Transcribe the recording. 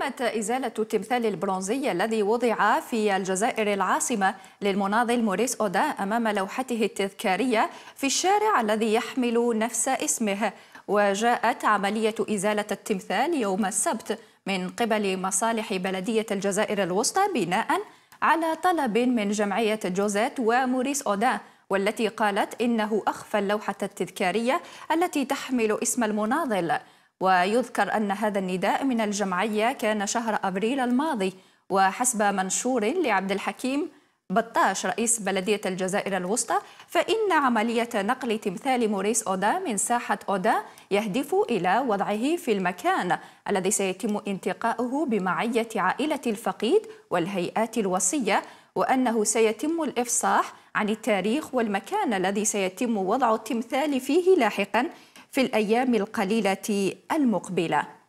تمت إزالة التمثال البرونزي الذي وضع في الجزائر العاصمة للمناضل موريس أودا أمام لوحته التذكارية في الشارع الذي يحمل نفس اسمه وجاءت عملية إزالة التمثال يوم السبت من قبل مصالح بلدية الجزائر الوسطى بناء على طلب من جمعية جوزيت وموريس أودا والتي قالت إنه أخفى اللوحة التذكارية التي تحمل اسم المناضل ويذكر أن هذا النداء من الجمعية كان شهر أبريل الماضي وحسب منشور لعبد الحكيم بطاش رئيس بلدية الجزائر الوسطى فإن عملية نقل تمثال موريس أودا من ساحة أودا يهدف إلى وضعه في المكان الذي سيتم انتقاؤه بمعية عائلة الفقيد والهيئات الوصية وأنه سيتم الإفصاح عن التاريخ والمكان الذي سيتم وضع التمثال فيه لاحقاً في الأيام القليلة المقبلة